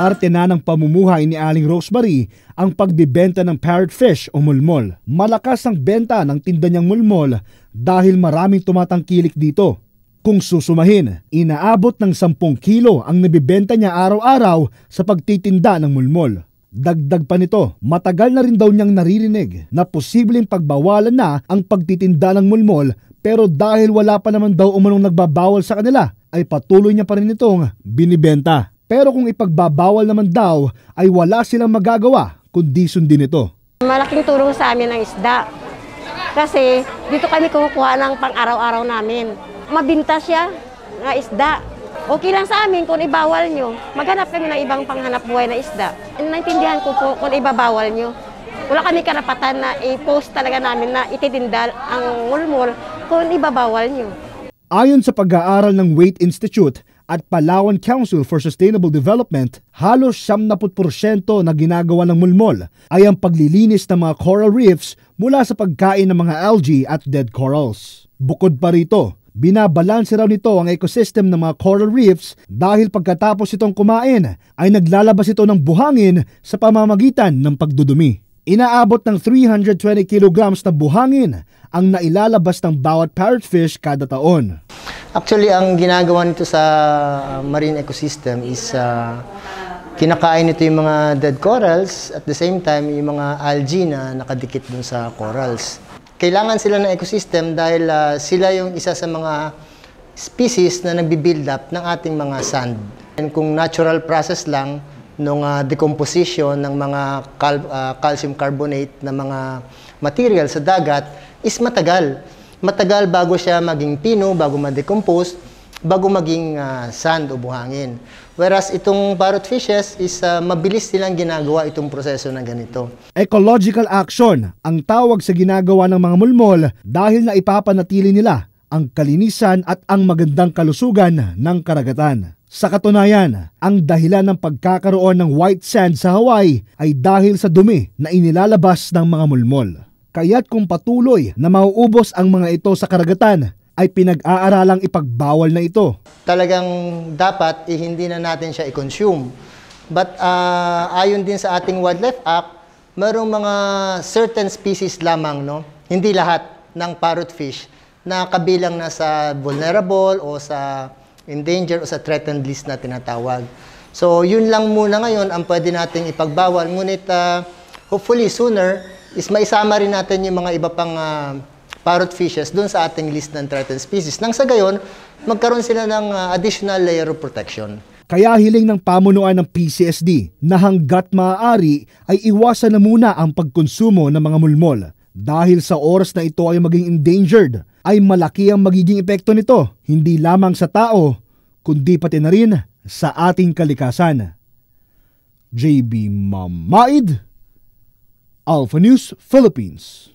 Parte na ng pamumuhay ni Aling Rosemary ang pagbibenta ng parrotfish o mulmol. Malakas ang benta ng tinda niyang mulmol dahil maraming tumatangkilik dito. Kung susumahin, inaabot ng 10 kilo ang nabibenta niya araw-araw sa pagtitinda ng mulmol. Dagdag pa nito, matagal na rin daw niyang naririnig na posibleng pagbawalan na ang pagtitinda ng mulmol pero dahil wala pa naman daw umanong nagbabawal sa kanila ay patuloy niya pa rin itong binibenta. Pero kung ipagbabawal naman daw ay wala silang magagawa kundi sundin ito. Malaking tulong sa amin ang isda. Kasi dito kami kukuha ng pang-araw-araw namin. Mabinta siya na isda. Okay lang sa amin kung ibawal nyo. Maghanap kami ng ibang panghanap buhay na isda. Naintindihan ko po kung ibabawal nyo wala kami karapatan na i-post talaga namin na ititindal ang mulmul kung ibabawal nyo. Ayon sa pag-aaral ng Weight Institute, at Palawan Council for Sustainable Development, halos 70% na ginagawa ng mulmol ay ang paglilinis ng mga coral reefs mula sa pagkain ng mga algae at dead corals. Bukod pa rito, binabalanse raw nito ang ecosystem ng mga coral reefs dahil pagkatapos itong kumain ay naglalabas ito ng buhangin sa pamamagitan ng pagdudumi. Inaabot ng 320 kilograms na buhangin ang nailalabas ng bawat parrotfish kada taon. Actually, ang ginagawa nito sa uh, marine ecosystem is uh, kinakain nito yung mga dead corals at the same time yung mga algae na nakadikit dun sa corals. Kailangan sila ng ecosystem dahil uh, sila yung isa sa mga species na nagbi-build up ng ating mga sand. And kung natural process lang ng uh, decomposition ng mga cal- uh, calcium carbonate na mga material sa dagat is matagal matagal bago siya maging pino, bago ma-decompose, bago maging uh, sand o buhangin. Whereas itong parrot fishes is uh, mabilis silang ginagawa itong proseso na ganito. Ecological action ang tawag sa ginagawa ng mga mulmol dahil na ipapanatili nila ang kalinisan at ang magandang kalusugan ng karagatan. Sa katunayan, ang dahilan ng pagkakaroon ng white sand sa Hawaii ay dahil sa dumi na inilalabas ng mga mulmol. Kaya't kung patuloy na mauubos ang mga ito sa karagatan, ay pinag-aaralang ipagbawal na ito. Talagang dapat eh, hindi na natin siya i-consume. But uh, ayon din sa ating Wildlife Act, merong mga certain species lamang, no? hindi lahat ng parrotfish na kabilang na sa vulnerable o sa endangered o sa threatened list na tinatawag. So yun lang muna ngayon ang pwede nating ipagbawal. Ngunit uh, hopefully sooner, is may summary natin yung mga iba pang uh, parrot fishes dun sa ating list ng threatened species. Nang sa gayon, magkaroon sila ng uh, additional layer of protection. Kaya hiling ng pamunuan ng PCSD na hanggat maaari ay iwasan na muna ang pagkonsumo ng mga mulmol. Dahil sa oras na ito ay maging endangered, ay malaki ang magiging epekto nito, hindi lamang sa tao, kundi pati na rin sa ating kalikasan. JB Mamaid Alpha News Philippines